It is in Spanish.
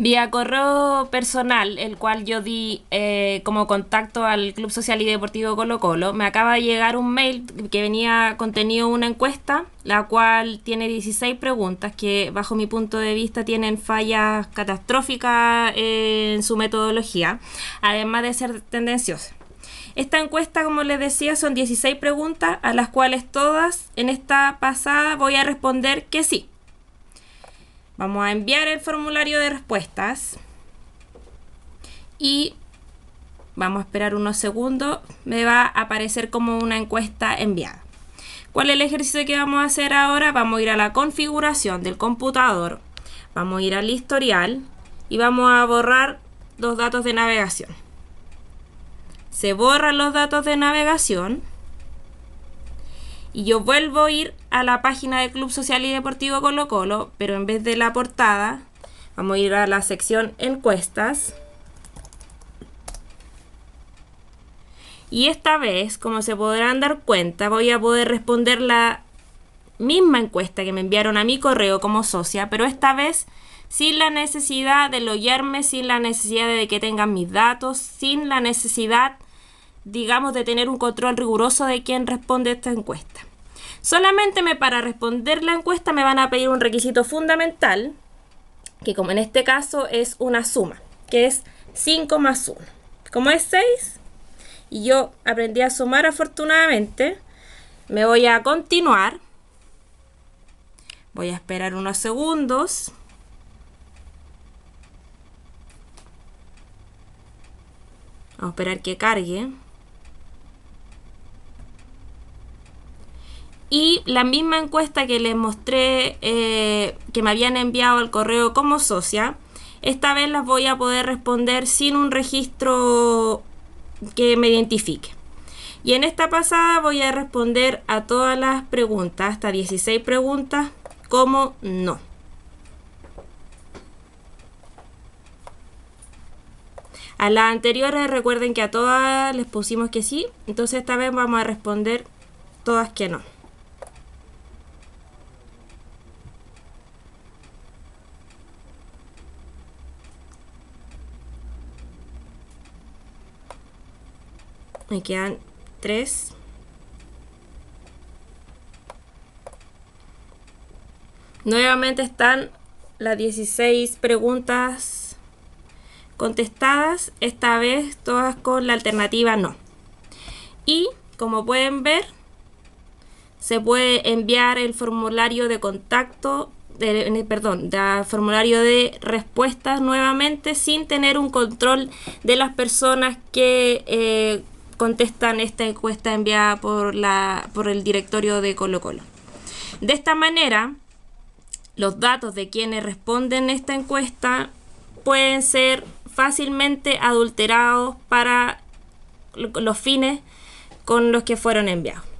Vía correo personal, el cual yo di eh, como contacto al Club Social y Deportivo Colo Colo, me acaba de llegar un mail que venía contenido una encuesta, la cual tiene 16 preguntas que bajo mi punto de vista tienen fallas catastróficas eh, en su metodología, además de ser tendenciosa. Esta encuesta, como les decía, son 16 preguntas, a las cuales todas en esta pasada voy a responder que sí. Vamos a enviar el formulario de respuestas y vamos a esperar unos segundos. Me va a aparecer como una encuesta enviada. ¿Cuál es el ejercicio que vamos a hacer ahora? Vamos a ir a la configuración del computador, vamos a ir al historial y vamos a borrar los datos de navegación. Se borran los datos de navegación y yo vuelvo a ir a la página del Club Social y Deportivo Colo Colo, pero en vez de la portada, vamos a ir a la sección encuestas. Y esta vez, como se podrán dar cuenta, voy a poder responder la misma encuesta que me enviaron a mi correo como socia, pero esta vez sin la necesidad de loguearme, sin la necesidad de que tengan mis datos, sin la necesidad digamos, de tener un control riguroso de quién responde esta encuesta. Solamente me, para responder la encuesta me van a pedir un requisito fundamental, que como en este caso es una suma, que es 5 más 1. Como es 6, y yo aprendí a sumar afortunadamente, me voy a continuar. Voy a esperar unos segundos. Vamos a esperar que cargue. Y la misma encuesta que les mostré, eh, que me habían enviado al correo como socia, esta vez las voy a poder responder sin un registro que me identifique. Y en esta pasada voy a responder a todas las preguntas, hasta 16 preguntas, como no. A las anteriores recuerden que a todas les pusimos que sí, entonces esta vez vamos a responder todas que no. Me quedan tres. Nuevamente están las 16 preguntas contestadas, esta vez todas con la alternativa no. Y como pueden ver, se puede enviar el formulario de contacto, perdón, el ah, formulario de respuestas nuevamente sin tener un control de las personas que... Eh, contestan esta encuesta enviada por, la, por el directorio de Colo Colo. De esta manera, los datos de quienes responden esta encuesta pueden ser fácilmente adulterados para los fines con los que fueron enviados.